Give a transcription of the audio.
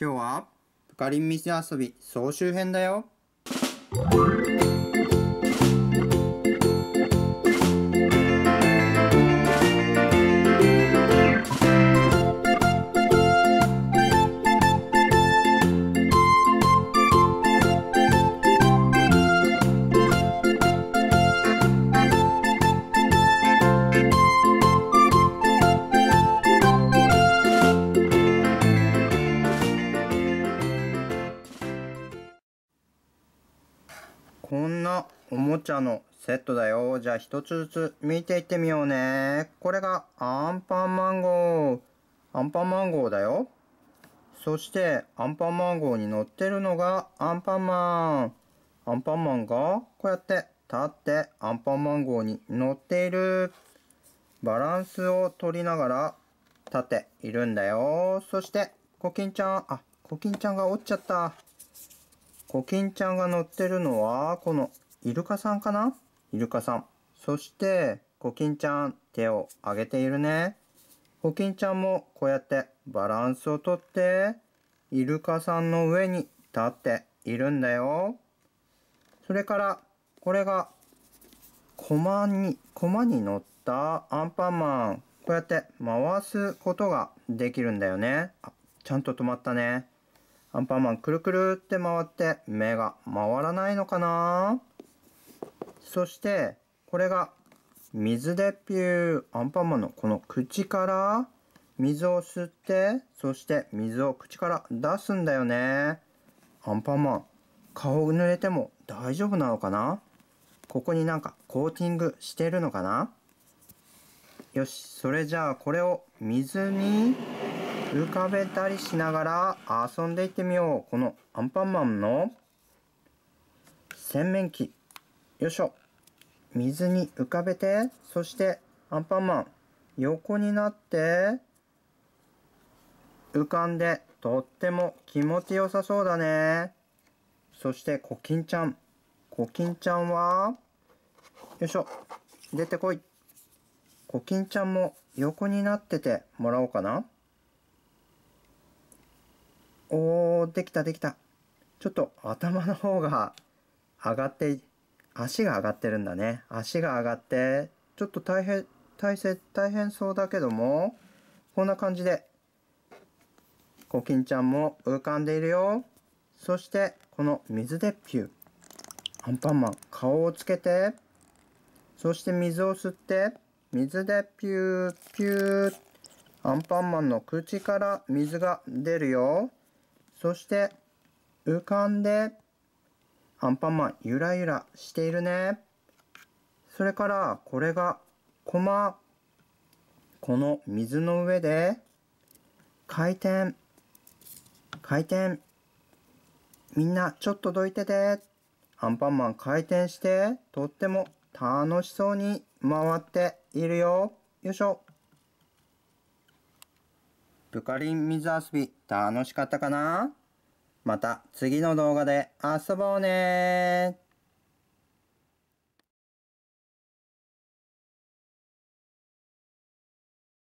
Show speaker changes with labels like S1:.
S1: 今日は、プカリン道遊び総集編だよ。こんなおもちゃのセットだよ。じゃあ一つずつ見ていってみようね。これがアンパンマンゴー。アンパンマンゴーだよ。そしてアンパンマンゴーに乗ってるのがアンパンマン。アンパンマンがこうやって立ってアンパンマン号に乗っている。バランスを取りながら立っているんだよ。そして、コキンちゃん、あ、コキンちゃんがおっちゃった。コキンちゃんが乗ってるのは、このイルカさんかなイルカさん。そして、コキンちゃん、手を上げているね。コキンちゃんもこうやってバランスをとって、イルカさんの上に立っているんだよ。それから、これが、コマに、コマに乗ったアンパンマン。こうやって回すことができるんだよね。あ、ちゃんと止まったね。アンパンマンくるくるって回って目が回らないのかなそしてこれが水でピューアンパンマンのこの口から水を吸ってそして水を口から出すんだよねアンパンマン顔濡れても大丈夫なのかなここになんかコーティングしてるのかなよしそれじゃあこれを水に浮かべたりしながら遊んでいってみようこのアンパンマンの洗面器よいしょ水に浮かべてそしてアンパンマン横になって浮かんでとっても気持ちよさそうだねそしてコキンちゃんコキンちゃんはよいしょ出てこいコキンちゃんも横になっててもらおうかなおー、できたできた。ちょっと頭の方が上がって、足が上がってるんだね。足が上がって、ちょっと大変、体勢大変そうだけども、こんな感じで、コキンちゃんも浮かんでいるよ。そして、この水でピュー。アンパンマン、顔をつけて、そして水を吸って、水でピュー、ピュー。アンパンマンの口から水が出るよ。そして浮かんでアンパンマンゆらゆらしているねそれからこれがコマこの水の上で回転回転みんなちょっとどいててアンパンマン回転してとっても楽しそうに回っているよよいしょブカリン水遊び楽しかったかなまた次の動画で遊ぼうね